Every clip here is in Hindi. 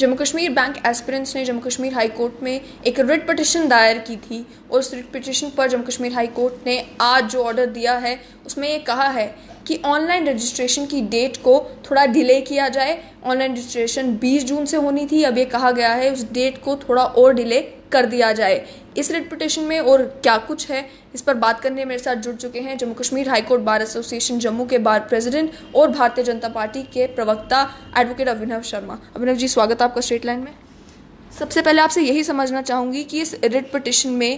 जम्मू कश्मीर बैंक एस्पिरेंट्स ने जम्मू कश्मीर हाई कोर्ट में एक रिट पटिशन दायर की थी और उस रिट पटिशन पर जम्मू कश्मीर हाई कोर्ट ने आज जो ऑर्डर दिया है उसमें ये कहा है कि ऑनलाइन रजिस्ट्रेशन की डेट को थोड़ा डिले किया जाए ऑनलाइन रजिस्ट्रेशन 20 जून से होनी थी अब ये कहा गया है उस डेट को थोड़ा और डिले कर दिया जाए इस रिट पिटिशन में और क्या कुछ है इस पर बात करने मेरे साथ जुड़ चुके हैं Jammu Kashmir high court bar association Jammu के बार प्रेसिडेंट और भारतीय जनता पार्टी के प्रवक्ता एडवोकेट अभिनव शर्मा अभिनव जी स्वागत है आपका स्टेट लाइन में सबसे पहले आपसे यही समझना चाहूँगी कि इस रिट पिटिशन में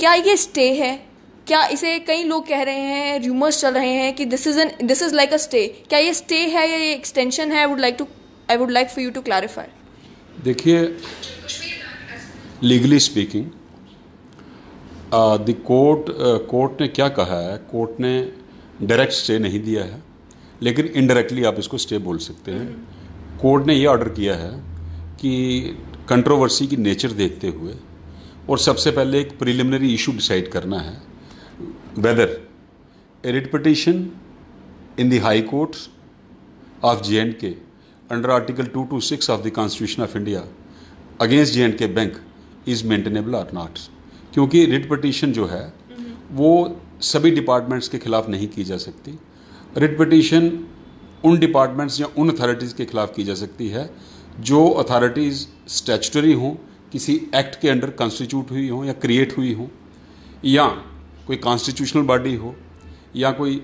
क्या ये स्टे है क्या इसे कई लोग कह रहे हैं र्यूमर्स चल रहे हैं कि this is an this is like a stay क्या ये स्टे है या ये एक्सटेंशन है I would like to I would like for you to clarify देखिए लीगली स्पीकिंग दर्ट कोर्ट कोर्ट ने क्या कहा है कोर्ट ने डायरेक्ट स्टे नहीं दिया है लेकिन इनडायरेक्टली आप इसको स्टे बोल सकते हैं कोर्ट ने यह ऑर्डर किया है कि कंट्रोवर्सी की नेचर देखते हुए और सबसे पहले एक प्रिलिमिनरी इशू डिसाइड करना है whether a writ petition in High Court of J and K under Article 226 of the Constitution of India against J and K Bank is maintainable or not क्योंकि रिट पटिशन जो है वो सभी डिपार्टमेंट्स के खिलाफ नहीं की जा सकती रिट पटिशन उन डिपार्टमेंट्स या उन अथॉरिटीज़ के खिलाफ की जा सकती है जो अथॉरिटीज़ स्टैचुटरी हों किसी एक्ट के अंडर कॉन्स्टिट्यूट हुई हों या क्रिएट हुई हों या कोई कॉन्स्टिट्यूशनल बॉडी हो या कोई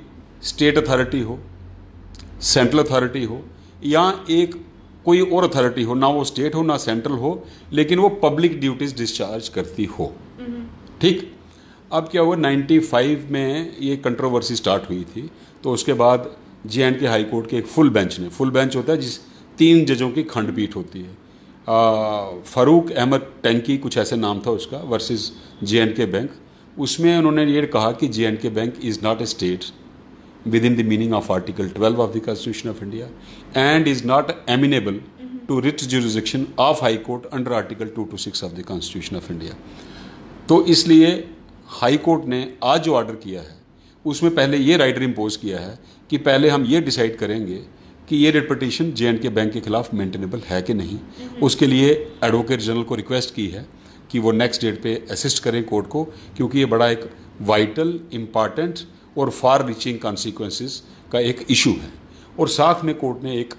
स्टेट अथॉरिटी हो सेंट्रल अथॉरिटी हो या एक कोई और अथॉरिटी हो ना वो स्टेट हो ना सेंट्रल हो लेकिन वो पब्लिक ड्यूटीज डिस्चार्ज करती हो ठीक अब क्या हुआ 95 में ये कंट्रोवर्सी स्टार्ट हुई थी तो उसके बाद J and K High Court के एक फुल बेंच ने फुल बेंच होता है जिस तीन जजों की खंडपीठ होती है फ़ारूक अहमद टैंकी कुछ ऐसे नाम था उसका versus J and K Bank उसमें उन्होंने ये कहा कि J and K Bank is not a state within the meaning of Article 12 of the Constitution of India and is not amenable mm-hmm. to writ jurisdiction of High Court under Article 226 of the Constitution of India. तो इसलिए हाई कोर्ट ने आज जो ऑर्डर किया है उसमें पहले ये राइडर इम्पोज किया है कि पहले हम ये डिसाइड करेंगे कि ये writ petition J and K Bank के खिलाफ मेंटेनेबल है कि नहीं उसके लिए एडवोकेट जनरल को रिक्वेस्ट की है कि वो नेक्स्ट डेट पे असिस्ट करें कोर्ट को क्योंकि ये बड़ा एक वाइटल इम्पॉर्टेंट और फार रीचिंग कॉन्सिक्वेंसेस का एक इशू है और साथ में कोर्ट ने एक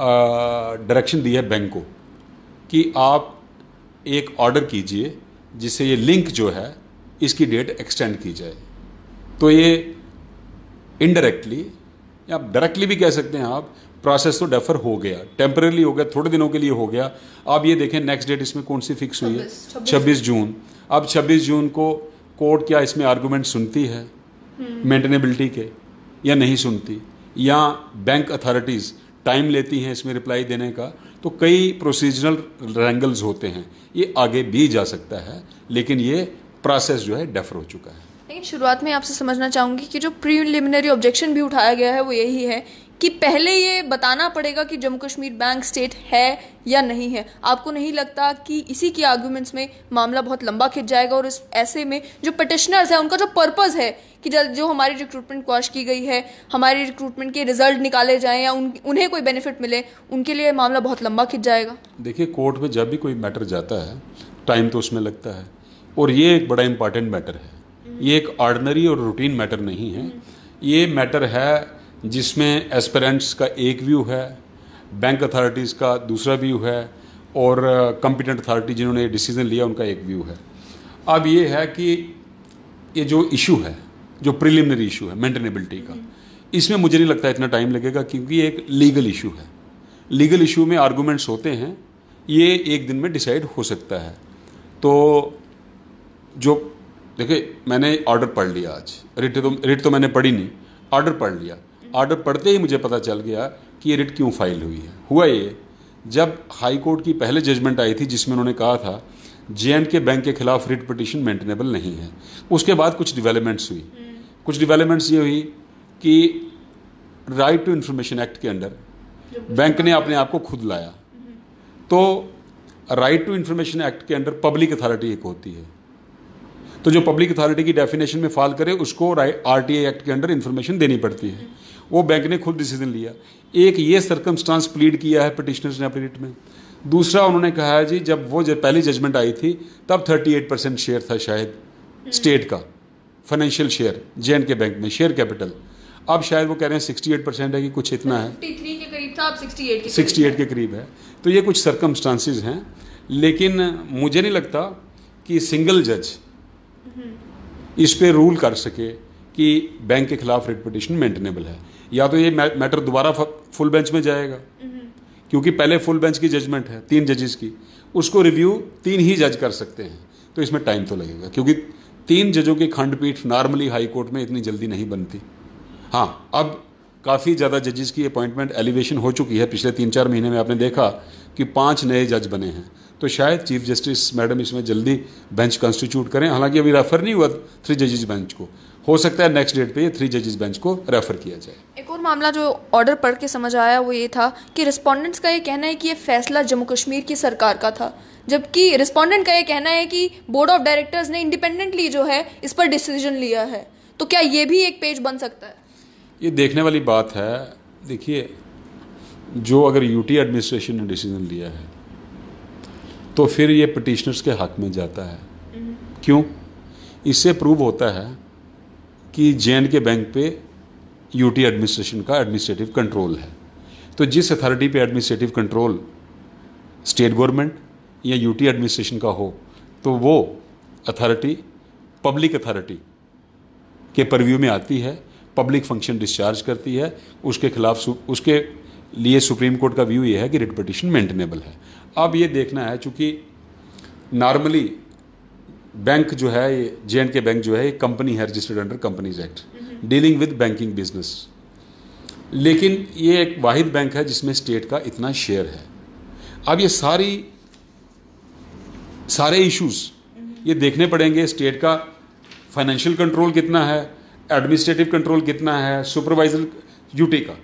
डायरेक्शन दी है बैंक को कि आप एक ऑर्डर कीजिए जिससे ये लिंक जो है इसकी डेट एक्सटेंड की जाए तो ये इनडायरेक्टली या डायरेक्टली भी कह सकते हैं आप प्रोसेस तो डेफर हो गया टेम्परेली हो गया थोड़े दिनों के लिए हो गया आप ये देखें नेक्स्ट डेट इसमें कौन सी फिक्स हुई है छब्बीस जून अब छब्बीस जून को कोर्ट क्या इसमें आर्गूमेंट सुनती है मेंटेनेबिलिटी हम्म। के या नहीं सुनती या बैंक अथॉरिटीज़ टाइम लेती हैं इसमें रिप्लाई देने का तो कई प्रोसीजरल रैंगल्स होते हैं ये आगे भी जा सकता है लेकिन ये प्रोसेस जो है डेफर हो चुका है लेकिन शुरुआत में आपसे समझना चाहूँगी कि जो प्रीलिमिनरी ऑब्जेक्शन भी उठाया गया है वो यही है कि पहले ये बताना पड़ेगा कि जम्मू कश्मीर बैंक स्टेट है या नहीं है आपको नहीं लगता कि इसी के आर्ग्यूमेंट्स में मामला बहुत लंबा खिंच जाएगा और इस ऐसे में जो पटिशनर्स हैं उनका जो पर्पज़ है कि जो हमारी रिक्रूटमेंट क्वाश की गई है हमारी रिक्रूटमेंट के रिजल्ट निकाले जाएं या उन, उन्हें कोई बेनिफिट मिले उनके लिए मामला बहुत लंबा खिंच जाएगा देखिए कोर्ट में जब भी कोई मैटर जाता है टाइम तो उसमें लगता है और ये एक बड़ा इंपॉर्टेंट मैटर है ये एक ऑर्डनरी और रूटीन मैटर नहीं है ये मैटर है जिसमें एस्पेरेंट्स का एक व्यू है बैंक अथॉरिटीज़ का दूसरा व्यू है और कंपिटेंट uh, अथॉरिटी जिन्होंने डिसीज़न लिया उनका एक व्यू है अब ये है कि ये जो इशू है जो प्रिलिमिनरी इशू है मेंटेनेबिलिटी का इसमें मुझे नहीं लगता इतना टाइम लगेगा क्योंकि एक लीगल इशू है लीगल इशू में आर्गूमेंट्स होते हैं ये एक दिन में डिसाइड हो सकता है तो जो देखिए मैंने ऑर्डर पढ़ लिया आज रिट तो रिट तो मैंने पढ़ी नहीं ऑर्डर पढ़ लिया ऑर्डर पढ़ते ही मुझे पता चल गया कि ये रिट क्यों फाइल हुई है हुआ ये जब हाई कोर्ट की पहले जजमेंट आई थी जिसमें उन्होंने कहा था जे के बैंक के खिलाफ रिट पटिशन मेंटेनेबल नहीं है उसके बाद कुछ डिवेलपमेंट्स हुई कुछ डेवलपमेंट्स ये हुई कि राइट टू इन्फॉर्मेशन एक्ट के अंडर बैंक ने अपने आप को खुद लाया तो राइट टू इन्फॉर्मेशन एक्ट के अंडर पब्लिक अथॉरिटी एक होती है तो जो पब्लिक अथॉरिटी की डेफिनेशन में फॉल करे उसको आर टी एक्ट के अंडर इन्फॉर्मेशन देनी पड़ती है वो बैंक ने खुद डिसीजन लिया एक ये सरकमस्टांस प्लीड किया है पटिशनर्स ने अपने रिट में दूसरा उन्होंने कहा है जी जब वो जब पहली जजमेंट आई थी तब 38 परसेंट शेयर था शायद स्टेट का फाइनेंशियल शेयर जे के बैंक में शेयर कैपिटल अब शायद वो कह रहे हैं 68 परसेंट है कि कुछ इतना है सिक्सटी एट के करीब है तो ये कुछ सरकमस्टांसिस हैं लेकिन मुझे नहीं लगता कि सिंगल जज हम्म। इस पे रूल कर सके कि बैंक के खिलाफ रेट पटिशन मेंटेनेबल है या तो ये मैटर दोबारा फुल बेंच में जाएगा हम्म। क्योंकि पहले फुल बेंच की जजमेंट है तीन जजेस की उसको रिव्यू तीन ही जज कर सकते हैं तो इसमें टाइम तो लगेगा क्योंकि तीन जजों की खंडपीठ नॉर्मली हाई कोर्ट में इतनी जल्दी नहीं बनती हाँ अब काफ़ी ज़्यादा जजेस की अपॉइंटमेंट एलिवेशन हो चुकी है पिछले तीन चार महीने में आपने देखा कि पांच नए जज बने हैं तो शायद चीफ जस्टिस मैडम इसमें जल्दी बेंच कॉन्स्टिट्यूट करें हालांकि अभी रेफर नहीं हुआ थ्री जजेज बेंच को हो सकता है नेक्स्ट डेट पे ये थ्री जजेस बेंच को रेफर किया जाए एक और मामला जो ऑर्डर पढ़ के समझ आया वो ये था कि रिस्पोंडेंट्स का ये कहना है कि ये फैसला जम्मू कश्मीर की सरकार का था जबकि रिस्पोंडेंट का ये कहना है कि बोर्ड ऑफ डायरेक्टर्स ने इंडिपेंडेंटली जो है इस पर डिसीजन लिया है तो क्या ये भी एक पेज बन सकता है ये देखने वाली बात है देखिए जो अगर यूटी एडमिनिस्ट्रेशन ने डिसीजन लिया है तो फिर ये पटिशनर्स के हक में जाता है हम्म। क्यों इससे प्रूव होता है कि जे के बैंक पे यूटी एडमिनिस्ट्रेशन का एडमिनिस्ट्रेटिव कंट्रोल है तो जिस अथॉरिटी पे एडमिनिस्ट्रेटिव कंट्रोल स्टेट गवर्नमेंट या यूटी एडमिनिस्ट्रेशन का हो तो वो अथॉरिटी पब्लिक अथॉरिटी के परव्यू में आती है पब्लिक फंक्शन डिस्चार्ज करती है उसके खिलाफ उसके लिए सुप्रीम कोर्ट का व्यू ये है कि रिट पटिशन मेंटेनेबल है अब ये देखना है चूँकि नॉर्मली बैंक जो है जे एंड के बैंक जो है कंपनी है registered under Companies Act dealing with banking business लेकिन ये एक वाहिद बैंक है जिसमें स्टेट का इतना शेयर है अब ये सारी सारे इश्यूज ये देखने पड़ेंगे स्टेट का फाइनेंशियल कंट्रोल कितना है एडमिनिस्ट्रेटिव कंट्रोल कितना है सुपरवाइजर यूटी का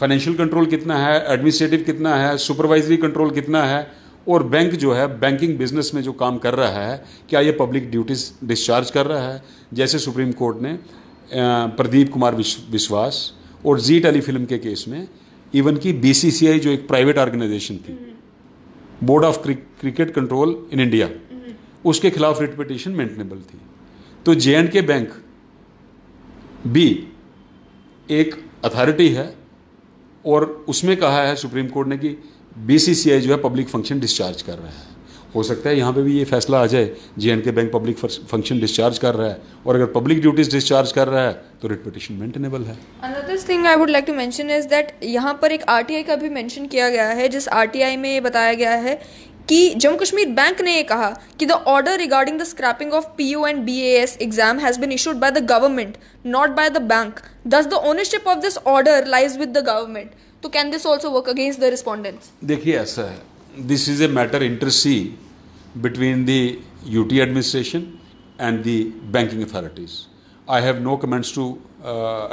फाइनेंशियल कंट्रोल कितना है एडमिनिस्ट्रेटिव कितना है सुपरवाइजरी कंट्रोल कितना है और बैंक जो है बैंकिंग बिजनेस में जो काम कर रहा है क्या ये पब्लिक ड्यूटीज डिस्चार्ज कर रहा है जैसे सुप्रीम कोर्ट ने प्रदीप कुमार विश्वास और जी टेली फिल्म के केस में इवन की बीसीसीआई जो एक प्राइवेट ऑर्गेनाइजेशन थी board of cricket control in India उसके खिलाफ रिटपिटेशन मेंटेनेबल थी तो जे एंड के बैंक भी एक अथॉरिटी है और उसमें कहा है सुप्रीम कोर्ट ने कि बीसीसीआई जो है पब्लिक फंक्शन डिस्चार्ज कर रहा है हो सकता है यहाँ पे भी ये फैसला आ जाए जी के बैंक पब्लिक फंक्शन डिस्चार्ज कर रहा है और अगर पब्लिक ड्यूटीज डिस्चार्ज कर रहा है तो रिट पिटिशन मेंटेनेबल है another thing I would like to mention is that यहाँ पर एक आरटीआई का भी मेंशन किया गया है जिस आरटीआई में ये बताया गया है कि जम्मू कश्मीर बैंक ने यह कहा कि the order regarding the scrapping of P and B exam has been issued by the government not by the bank thus the ownership of this order lies with the government तो can this also work against the respondents देखिए ऐसा है this is a matter inter se between the T administration and the banking authorities I have no comments to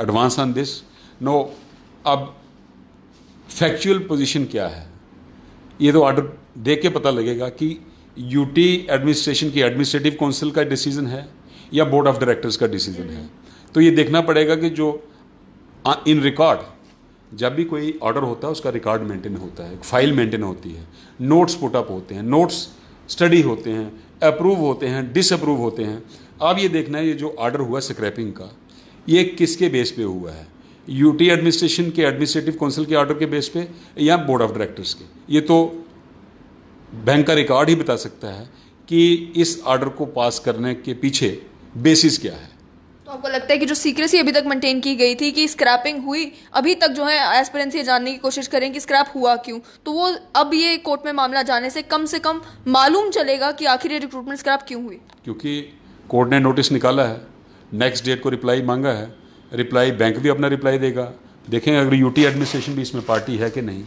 advance on this no अब फैक्चुअल पोजिशन क्या है ये तो ऑर्डर देख के पता लगेगा कि यूटी एडमिनिस्ट्रेशन की एडमिनिस्ट्रेटिव काउंसिल का डिसीजन है या बोर्ड ऑफ डायरेक्टर्स का डिसीजन है तो ये देखना पड़ेगा कि जो इन uh, रिकॉर्ड जब भी कोई ऑर्डर होता है उसका रिकॉर्ड मेंटेन होता है फाइल मेंटेन होती है नोट्स पुटअप होते हैं नोट्स स्टडी होते हैं अप्रूव होते हैं डिसअप्रूव होते हैं अब ये देखना है ये जो ऑर्डर हुआ स्क्रैपिंग का ये किसके बेस पे हुआ है यूटी एडमिनिस्ट्रेशन के एडमिनिस्ट्रेटिव काउंसिल के ऑर्डर के बेस पे या बोर्ड ऑफ डायरेक्टर्स के ये तो बैंक का रिकॉर्ड ही बता सकता है कि इस ऑर्डर को पास करने के पीछे बेसिस क्या है तो आपको लगता है कि जो सीक्रेसी अभी तक मेंटेन की गई थी कि स्क्रैपिंग हुई अभी तक जो है एस्पिरेंट्स ये जानने की कोशिश करें कि स्क्रैप हुआ क्यों तो वो अब ये कोर्ट में मामला जाने से कम से कम मालूम चलेगा कि आखिर ये रिक्रूटमेंट स्क्रैप क्यों हुई क्योंकि कोर्ट ने नोटिस निकाला है नेक्स्ट डेट को रिप्लाई मांगा है रिप्लाई बैंक भी अपना रिप्लाई देगा देखें अगर यूटी एडमिनिस्ट्रेशन भी इसमें पार्टी है कि नहीं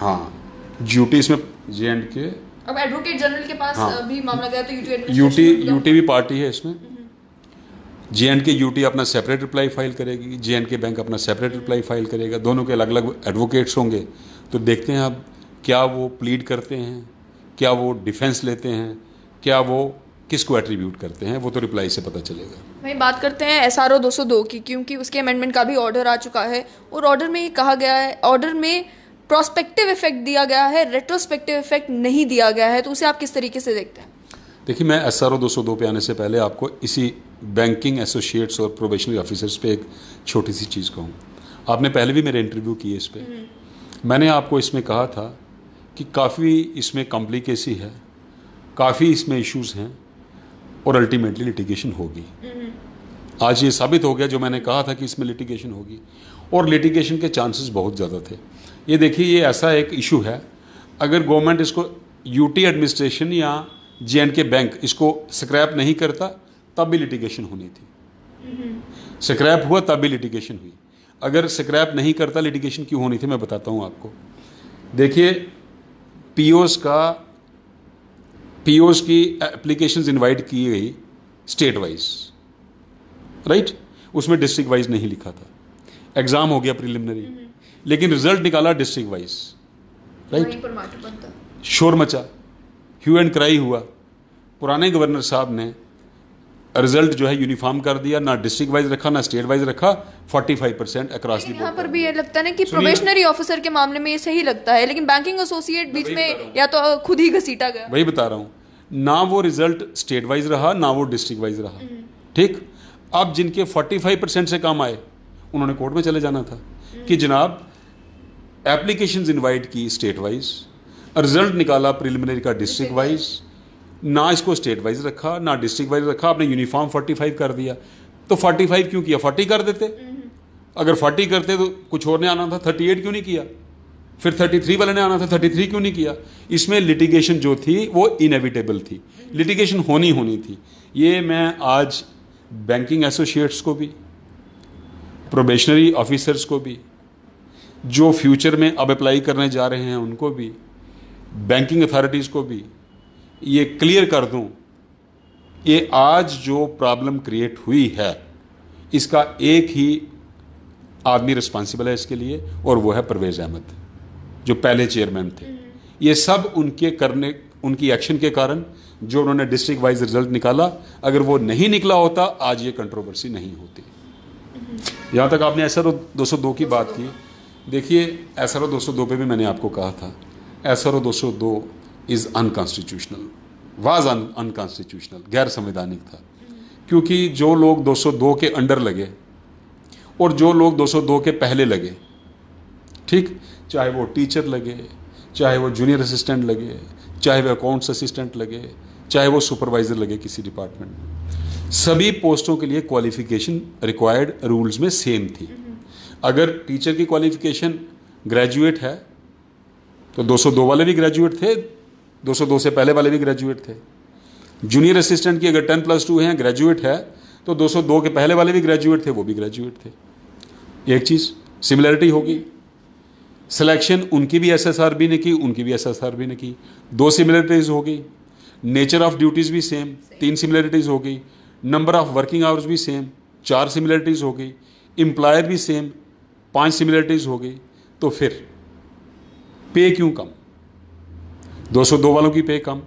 हाँ यूटी इसमें जे एंड के अब एडवोकेट जनरल के पास हाँ, भी मामला गया तो यूटी यूटी यूटी भी पार्टी है इसमें हम्म। जे एंड के टी अपना सेपरेट रिप्लाई फाइल करेगी जे एंड के बैंक अपना सेपरेट रिप्लाई फाइल करेगा दोनों के अलग अलग एडवोकेट्स होंगे तो देखते हैं अब क्या वो प्लीड करते हैं क्या वो डिफेंस लेते हैं क्या वो किसको एट्रीब्यूट करते हैं वो तो रिप्लाई से पता चलेगा वहीं बात करते हैं एस आर ओ दो सौ दो की क्योंकि उसके अमेंडमेंट का भी ऑर्डर आ चुका है और ऑर्डर में ये कहा गया है ऑर्डर में प्रोस्पेक्टिव इफेक्ट दिया गया है रेट्रोस्पेक्टिव इफेक्ट नहीं दिया गया है तो उसे आप किस तरीके से देखते हैं देखिए मैं एस आर ओ दो सौ दो पे आने से पहले आपको इसी बैंकिंग एसोसिएट्स और प्रोबेशनरी ऑफिसर्स पे एक छोटी सी चीज़ कहूँ आपने पहले भी मेरे इंटरव्यू किए इस पर हम्म। मैंने आपको इसमें कहा था कि काफ़ी इसमें कॉम्प्लिकेसी है काफ़ी इसमें इश्यूज हैं और अल्टीमेटली लिटिगेशन होगी हम्म। आज ये साबित हो गया जो मैंने कहा था कि इसमें लिटिगेशन होगी और लिटिगेशन के चांसेस बहुत ज़्यादा थे ये देखिए ये ऐसा एक इशू है अगर गवर्नमेंट इसको यूटी एडमिनिस्ट्रेशन या जे के बैंक इसको स्क्रैप नहीं करता तब भी लिटिगेशन होनी थी स्क्रैप हम्म। हुआ तब भी लिटिगेशन हुई अगर स्क्रैप नहीं करता लिटिगेशन क्यों होनी थी मैं बताता हूँ आपको देखिए पीओस का पीओस की एप्लीकेशन इनवाइट की गई स्टेट वाइज राइट उसमें डिस्ट्रिक्ट वाइज नहीं लिखा था एग्ज़ाम हो गया प्रिलिमिनरी हम्म। लेकिन रिजल्ट निकाला डिस्ट्रिक्ट वाइज राइट शोर मचा ह्यू एंड क्राई हुआ पुराने गवर्नर साहब ने रिजल्ट जो है यूनिफॉर्म कर दिया ना डिस्ट्रिक्ट वाइज रखा ना स्टेट वाइज रखा 45 परसेंट अक्रॉस दी यहाँ पर भी ये लगता है ना कि प्रोबेशनरी ऑफिसर के मामले में ये सही लगता है लेकिन बैंकिंग एसोसिएट बीच में या तो खुद ही घसीटा गया वही बता रहा हूँ ना वो रिजल्ट स्टेट वाइज रहा ना वो डिस्ट्रिक्ट वाइज रहा हम्म। ठीक अब जिनके 45 परसेंट से कम आए उन्होंने कोर्ट में चले जाना था हम्म। कि जनाब एप्लीकेशन इन्वाइट की स्टेट वाइज रिजल्ट निकाला प्रिलिमिनरी का डिस्ट्रिक्ट वाइज ना इसको स्टेट वाइज रखा ना डिस्ट्रिक्ट वाइज रखा आपने यूनिफॉर्म फोर्टी फाइव कर दिया तो फोर्टी फाइव क्यों किया फोर्टी कर देते हम्म। अगर फोर्टी करते तो कुछ और ने आना था थर्टी एट क्यों नहीं किया फिर थर्टी थ्री वाले ने आना था थर्टी थ्री क्यों नहीं किया इसमें लिटिगेशन जो थी वो इनएविटेबल थी लिटिगेशन होनी होनी थी ये मैं आज बैंकिंग एसोसिएट्स को भी प्रोबेशनरी ऑफिसर्स को भी जो फ्यूचर में अब अप्लाई करने जा रहे हैं उनको भी बैंकिंग अथॉरिटीज़ को भी ये क्लियर कर दूं ये आज जो प्रॉब्लम क्रिएट हुई है इसका एक ही आदमी रिस्पॉन्सिबल है इसके लिए और वो है परवेज़ अहमद जो पहले चेयरमैन थे हम्म। ये सब उनके करने उनकी एक्शन के कारण जो उन्होंने डिस्ट्रिक्ट वाइज रिजल्ट निकाला अगर वो नहीं निकला होता आज ये कंट्रोवर्सी नहीं होती यहाँ हम्म। तक आपने एस आर दो की बात की देखिए एस आर ओ दो पे भी मैंने आपको कहा था S R O is unconstitutional was unconstitutional गैर संवैधानिक था क्योंकि जो लोग 202 के अंडर लगे और जो लोग 202 के पहले लगे ठीक चाहे वो टीचर लगे चाहे वो जूनियर असिस्टेंट लगे चाहे वो अकाउंट्स असिस्टेंट लगे चाहे वो सुपरवाइजर लगे किसी डिपार्टमेंट में सभी पोस्टों के लिए क्वालिफिकेशन रिक्वायर्ड रूल्स में सेम थी अगर टीचर की क्वालिफिकेशन ग्रेजुएट है तो 202 वाले भी ग्रेजुएट थे 202 से पहले वाले भी ग्रेजुएट थे जूनियर असिस्टेंट की अगर टेन प्लस टू हैं ग्रेजुएट है तो 202 के पहले वाले भी ग्रेजुएट थे वो भी ग्रेजुएट थे एक चीज़ सिमिलरिटी होगी सिलेक्शन उनकी भी एसएसआरबी ने की उनकी भी एसएसआरबी ने की दो सिमिलरिटीज़ होगी नेचर ऑफ ड्यूटीज़ भी सेम तीन सिमिलरिटीज़ होगी नंबर ऑफ वर्किंग आवर्स भी सेम चार सिमिलरिटीज़ होगी एम्प्लॉयर भी सेम पांच सिमिलरिटीज़ होगी तो फिर पे क्यों कम 202 वालों की पे कम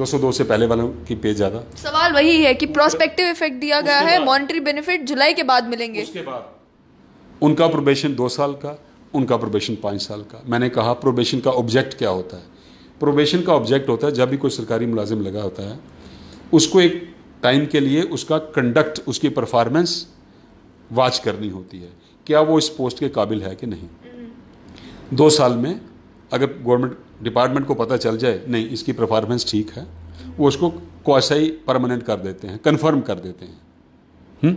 202 से पहले वालों की पे ज़्यादा सवाल वही है कि प्रोस्पेक्टिव इफेक्ट दिया गया है मॉनिटरी बेनिफिट जुलाई के बाद मिलेंगे उसके बाद उनका प्रोबेशन दो साल का उनका प्रोबेशन पाँच साल का मैंने कहा प्रोबेशन का ऑब्जेक्ट क्या होता है प्रोबेशन का ऑब्जेक्ट होता है जब भी कोई सरकारी मुलाजिम लगा होता है उसको एक टाइम के लिए उसका कंडक्ट उसकी परफॉर्मेंस वाच करनी होती है क्या वो इस पोस्ट के काबिल है कि नहीं हम्म। दो साल में अगर गवर्नमेंट डिपार्टमेंट को पता चल जाए नहीं इसकी परफॉर्मेंस ठीक है वो उसको क्वासाई परमानेंट कर देते हैं कन्फर्म कर देते हैं हुँ? हम्म?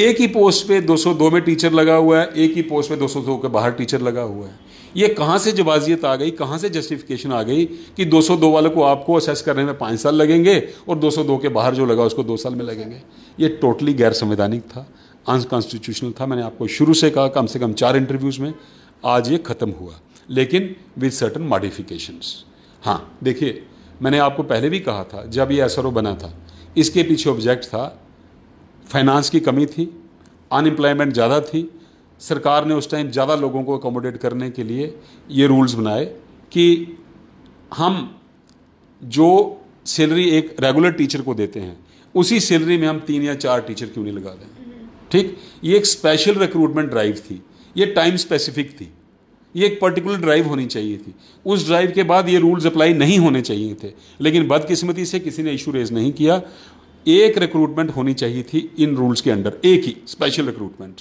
एक ही पोस्ट पे 202 में टीचर लगा हुआ है एक ही पोस्ट पे 202 के बाहर टीचर लगा हुआ है ये कहाँ से जवाजियत आ गई कहाँ से जस्टिफिकेशन आ गई कि 202 वाले को आपको असेस करने में पाँच साल लगेंगे और 202 के बाहर जो लगा उसको दो साल में लगेंगे ये टोटली गैर संवैधानिक था अनकॉन्स्टिट्यूशनल था मैंने आपको शुरू से कहा कम से कम चार इंटरव्यूज़ में आज ये ख़त्म हुआ लेकिन विद सर्टन मॉडिफिकेशंस हाँ देखिए मैंने आपको पहले भी कहा था जब ये एस बना था इसके पीछे ऑब्जेक्ट था फाइनेंस की कमी थी अनएम्प्लॉयमेंट ज़्यादा थी सरकार ने उस टाइम ज़्यादा लोगों को अकोमोडेट करने के लिए ये रूल्स बनाए कि हम जो सैलरी एक रेगुलर टीचर को देते हैं उसी सैलरी में हम तीन या चार टीचर क्यों नहीं लगा दें हम्म। ठीक ये एक स्पेशल रिक्रूटमेंट ड्राइव थी ये टाइम स्पेसिफिक थी ये एक पर्टिकुलर ड्राइव होनी चाहिए थी उस ड्राइव के बाद ये रूल्स अप्लाई नहीं होने चाहिए थे लेकिन बदकिस्मती से किसी ने इशू रेज नहीं किया एक रिक्रूटमेंट होनी चाहिए थी इन रूल्स के अंडर एक ही स्पेशल रिक्रूटमेंट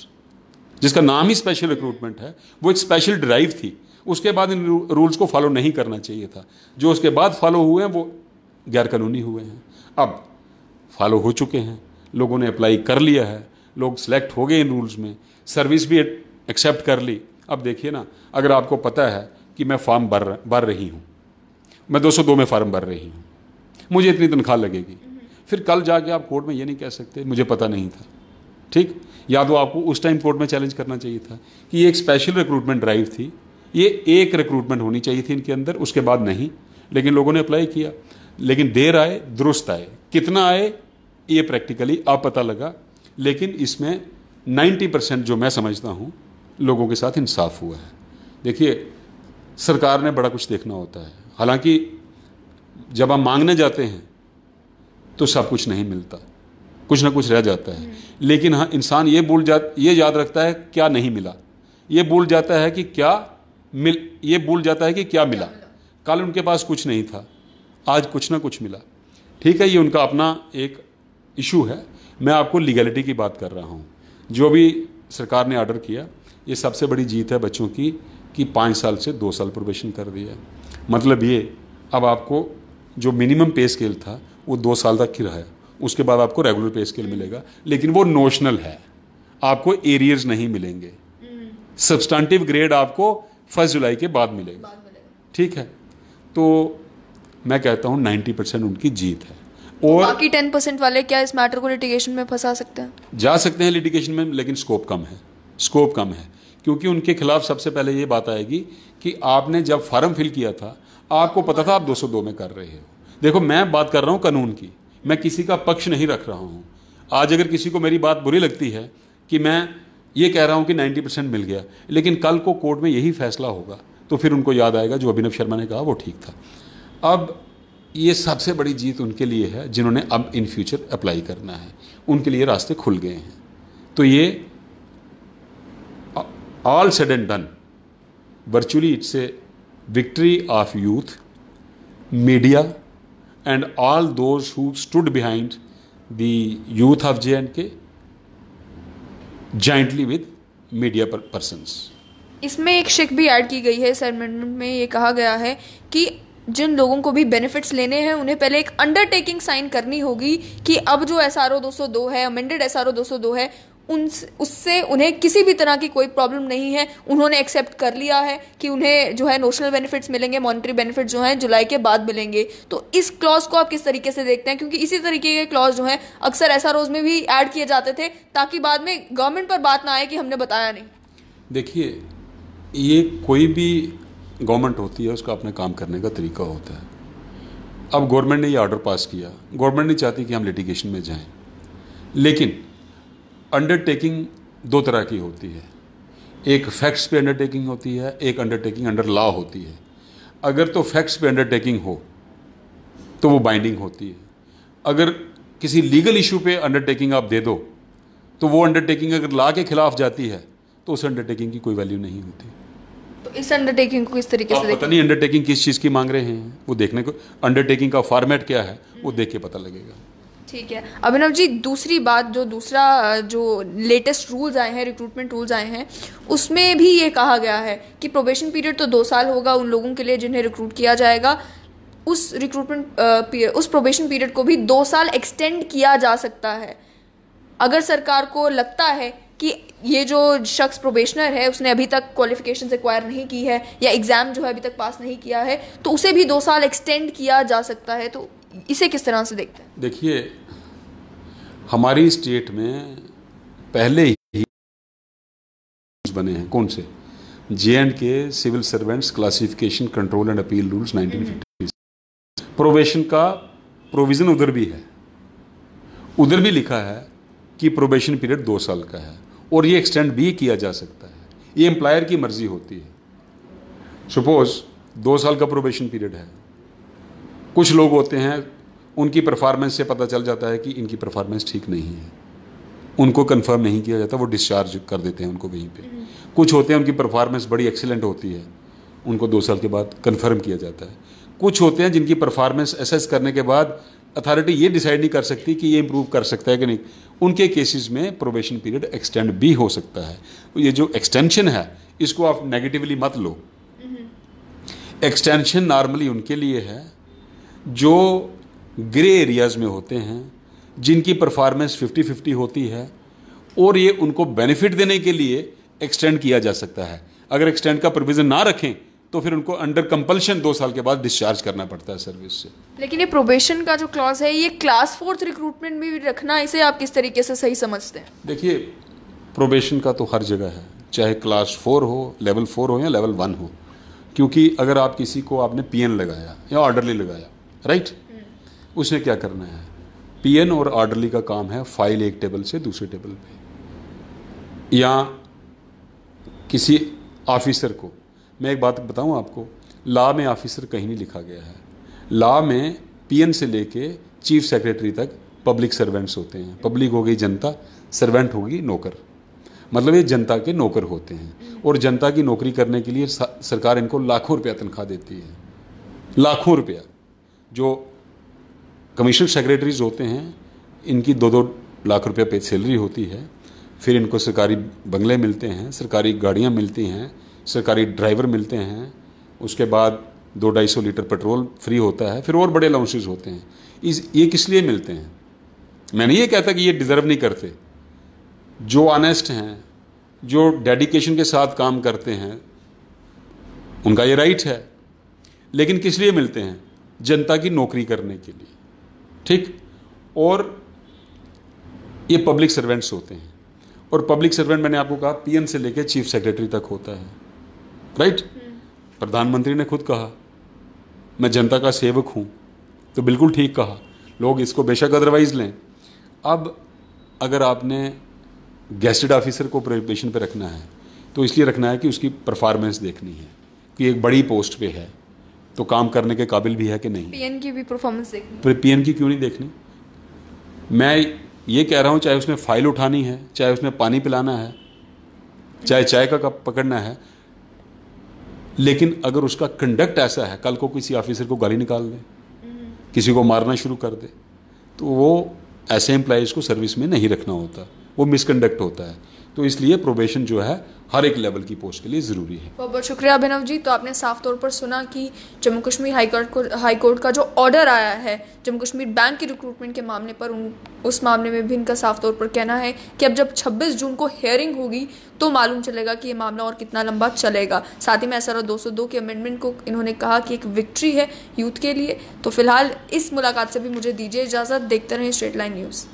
जिसका नाम ही स्पेशल रिक्रूटमेंट है वो एक स्पेशल ड्राइव थी उसके बाद इन रूल्स को फॉलो नहीं करना चाहिए था जो उसके बाद फॉलो हुए हैं वो गैरकानूनी हुए हैं अब फॉलो हो चुके हैं लोगों ने अप्लाई कर लिया है लोग सेलेक्ट हो गए इन रूल्स में सर्विस भी एक्सेप्ट कर ली अब देखिए ना अगर आपको पता है कि मैं फॉर्म भर भर रही हूँ मैं 202 में फॉर्म भर रही हूँ मुझे इतनी तनख्वाह लगेगी फिर कल जाके आप कोर्ट में ये नहीं कह सकते मुझे पता नहीं था ठीक या तो आपको उस टाइम कोर्ट में चैलेंज करना चाहिए था कि ये एक स्पेशल रिक्रूटमेंट ड्राइव थी ये एक रिक्रूटमेंट होनी चाहिए थी इनके अंदर उसके बाद नहीं लेकिन लोगों ने अप्लाई किया लेकिन देर आए दुरुस्त आए कितना आए ये प्रैक्टिकली आप पता लगा लेकिन इसमें 90 परसेंट जो मैं समझता हूँ लोगों के साथ इंसाफ हुआ है देखिए सरकार ने बड़ा कुछ देखना होता है हालांकि जब आप मांगने जाते हैं तो सब कुछ नहीं मिलता कुछ ना कुछ रह जाता है हम्म। लेकिन हाँ इंसान ये भूल जा ये याद रखता है क्या नहीं मिला ये भूल जाता है कि क्या मिल ये भूल जाता है कि क्या मिला कल उनके पास कुछ नहीं था आज कुछ ना कुछ मिला ठीक है ये उनका अपना एक इशू है मैं आपको लीगलिटी की बात कर रहा हूँ जो भी सरकार ने ऑर्डर किया ये सबसे बड़ी जीत है बच्चों की कि पाँच साल से दो साल प्रोबेशन कर दिया है मतलब ये अब आपको जो मिनिमम पे स्केल था वो दो साल तक ही रहा है उसके बाद आपको रेगुलर पे स्केल मिलेगा लेकिन वो नोशनल है आपको एरियर्स नहीं मिलेंगे सब्सटेंटिव ग्रेड आपको फर्स्ट जुलाई के बाद मिलेगा ठीक है तो मैं कहता हूँ नाइन्टी परसेंट उनकी जीत है तो और बाकी टेन परसेंट वाले क्या इस मैटर को लिटिगेशन में फंसा सकते हैं जा सकते हैं लिटिगेशन में लेकिन स्कोप कम है स्कोप कम है क्योंकि उनके खिलाफ सबसे पहले ये बात आएगी कि आपने जब फार्म फिल किया था आपको पता था आप 202 में कर रहे हो देखो मैं बात कर रहा हूँ कानून की मैं किसी का पक्ष नहीं रख रहा हूँ आज अगर किसी को मेरी बात बुरी लगती है कि मैं ये कह रहा हूँ कि 90 परसेंट मिल गया लेकिन कल को कोर्ट में यही फैसला होगा तो फिर उनको याद आएगा जो अभिनव शर्मा ने कहा वो ठीक था अब ये सबसे बड़ी जीत उनके लिए है जिन्होंने अब इन फ्यूचर अप्लाई करना है उनके लिए रास्ते खुल गए हैं तो ये all said and done virtually it's a victory of youth media and all those who stood behind the youth of J and K jointly with media persons इसमें एक शिक भी ऐड की गई है इस अमेंडमेंट में ये कहा गया है कि जिन लोगों को भी बेनिफिट्स लेने हैं उन्हें पहले एक अंडरटेकिंग साइन करनी होगी कि अब जो एस आर ओ दो सौ दो है अमेंडेड एस आर ओ दो सौ दो है उन उससे उन्हें किसी भी तरह की कोई प्रॉब्लम नहीं है उन्होंने एक्सेप्ट कर लिया है कि उन्हें जो है नोशनल बेनिफिट्स मिलेंगे मॉनिटरी बेनिफिट जो हैं जुलाई के बाद मिलेंगे तो इस क्लॉज को आप किस तरीके से देखते हैं क्योंकि इसी तरीके के क्लॉज जो हैं अक्सर ऐसा रोज में भी ऐड किए जाते थे ताकि बाद में गवर्नमेंट पर बात ना आए कि हमने बताया नहीं देखिए ये कोई भी गवर्नमेंट होती है उसका अपने काम करने का तरीका होता है अब गवर्नमेंट ने ये ऑर्डर पास किया गवर्नमेंट नहीं चाहती कि हम लिटिगेशन में जाएं लेकिन अंडरटेकिंग दो तरह की होती है एक फैक्ट्स पे अंडरटेकिंग होती है एक अंडरटेकिंग अंडर लॉ होती है अगर तो फैक्ट्स पे अंडरटेकिंग हो तो वो बाइंडिंग होती है अगर किसी लीगल इशू पे अंडरटेकिंग आप दे दो तो वो अंडरटेकिंग अगर लॉ के खिलाफ जाती है तो उस अंडरटेकिंग की कोई वैल्यू नहीं होती तो इस अंडरटेकिंग को किस तरीके से पता नहीं अंडरटेकिंग किस चीज़ की मांग रहे हैं वो देखने को अंडरटेकिंग का फॉर्मेट क्या है वो देख के पता लगेगा ठीक है अभिनव जी दूसरी बात जो दूसरा जो लेटेस्ट रूल्स आए हैं रिक्रूटमेंट रूल्स आए हैं उसमें भी ये कहा गया है कि प्रोबेशन पीरियड तो दो साल होगा उन लोगों के लिए जिन्हें रिक्रूट किया जाएगा उस रिक्रूटमेंट उस प्रोबेशन पीरियड को भी दो साल एक्सटेंड किया जा सकता है अगर सरकार को लगता है कि ये जो शख्स प्रोबेशनर है उसने अभी तक क्वालिफिकेशन एक्वायर नहीं की है या एग्ज़ाम जो है अभी तक पास नहीं किया है तो उसे भी दो साल एक्सटेंड किया जा सकता है तो इसे किस तरह से देखते हैं देखिए हमारी स्टेट में पहले ही बने हैं कौन से J and K civil servants classification control and appeal rules 1950 probation का प्रोविज़न उधर भी है उधर भी लिखा है कि प्रोबेशन पीरियड दो साल का है और ये एक्सटेंड भी किया जा सकता है ये एम्प्लायर की मर्ज़ी होती है सपोज़ दो साल का प्रोबेशन पीरियड है कुछ लोग होते हैं उनकी परफॉर्मेंस से पता चल जाता है कि इनकी परफॉर्मेंस ठीक नहीं है उनको कंफर्म नहीं किया जाता वो डिस्चार्ज कर देते हैं उनको वहीं पे हम्म। कुछ होते हैं उनकी परफॉर्मेंस बड़ी एक्सीलेंट होती है उनको दो साल के बाद कंफर्म किया जाता है कुछ होते हैं जिनकी परफॉर्मेंस एसेस करने के बाद अथॉरिटी ये डिसाइड नहीं कर सकती कि ये इम्प्रूव कर सकता है कि नहीं उनके केसेस में प्रोबेशन पीरियड एक्सटेंड भी हो सकता है ये जो एक्सटेंशन है इसको आप नेगेटिवली मत लो एक्सटेंशन नॉर्मली उनके लिए है जो ग्रे एरियाज़ में होते हैं जिनकी परफॉर्मेंस 50 50 होती है और ये उनको बेनिफिट देने के लिए एक्सटेंड किया जा सकता है अगर एक्सटेंड का प्रोविज़न ना रखें तो फिर उनको अंडर कंपल्शन दो साल के बाद डिस्चार्ज करना पड़ता है सर्विस से लेकिन ये प्रोबेशन का जो क्लॉज है ये क्लास फोर्थ रिक्रूटमेंट में भी रखना इसे आप किस तरीके से सही समझते हैं देखिए प्रोबेशन का तो हर जगह है चाहे क्लास फोर हो लेवल फोर हो या लेवल वन हो क्योंकि अगर आप किसी को आपने पी लगाया या ऑर्डरली लगाया राइट हम्म। उसने क्या करना है पीएन और ऑर्डरली का काम है फाइल एक टेबल से दूसरे टेबल पे या किसी ऑफिसर को मैं एक बात बताऊँ आपको ला में ऑफिसर कहीं नहीं लिखा गया है ला में पीएन से लेके चीफ सेक्रेटरी तक पब्लिक सर्वेंट्स होते हैं पब्लिक हो गई जनता सर्वेंट होगी नौकर मतलब ये जनता के नौकर होते हैं और जनता की नौकरी करने के लिए सरकार इनको लाखों रुपया तनख्वाह देती है लाखों रुपया जो कमीशन सेक्रेटरीज होते हैं इनकी दो दो लाख रुपया पे सैलरी होती है फिर इनको सरकारी बंगले मिलते हैं सरकारी गाड़ियाँ मिलती हैं सरकारी ड्राइवर मिलते हैं उसके बाद दो ढाई सौ लीटर पेट्रोल फ्री होता है फिर और बड़े अलाउंसेज होते हैं इस ये किस लिए मिलते हैं मैं नहीं ये कहता कि ये डिज़र्व नहीं करते जो ऑनेस्ट हैं जो डेडिकेशन के साथ काम करते हैं उनका ये राइट है लेकिन किस लिए मिलते हैं जनता की नौकरी करने के लिए ठीक और ये पब्लिक सर्वेंट्स होते हैं और पब्लिक सर्वेंट मैंने आपको कहा पीएम से लेकर चीफ सेक्रेटरी तक होता है राइट प्रधानमंत्री ने खुद कहा मैं जनता का सेवक हूँ तो बिल्कुल ठीक कहा लोग इसको बेशक अदरवाइज लें अब अगर आपने गेस्टेड ऑफिसर को प्रेपेशन पर रखना है तो इसलिए रखना है कि उसकी परफॉर्मेंस देखनी है कि एक बड़ी पोस्ट पे है तो काम करने के काबिल भी है कि नहीं पीएन की भी परफॉर्मेंस देखनी पीएन की क्यों नहीं देखनी मैं ये कह रहा हूँ चाहे उसने फाइल उठानी है चाहे उसने पानी पिलाना है चाहे चाय का कप पकड़ना है लेकिन अगर उसका कंडक्ट ऐसा है कल को किसी ऑफिसर को गाली निकाल दे किसी को मारना शुरू कर दे तो वो ऐसे एम्प्लाइज को सर्विस में नहीं रखना होता वो मिसकंडक्ट होता है तो इसलिए प्रोबेशन जो है हर एक लेवल की पोस्ट के लिए ज़रूरी है बहुत बहुत शुक्रिया अभिनव जी तो आपने साफ तौर पर सुना कि जम्मू कश्मीर हाईकोर्ट को हाईकोर्ट का जो ऑर्डर आया है जम्मू कश्मीर बैंक की रिक्रूटमेंट के मामले पर उन उस मामले में भी इनका साफ तौर पर कहना है कि अब जब 26 जून को हेयरिंग होगी तो मालूम चलेगा कि ये मामला और कितना लंबा चलेगा साथ ही में एस आर के अमेंडमेंट को इन्होंने कहा कि एक विक्ट्री है यूथ के लिए तो फिलहाल इस मुलाकात से भी मुझे दीजिए इजाज़त देखते रहें स्ट्रेट लाइन न्यूज़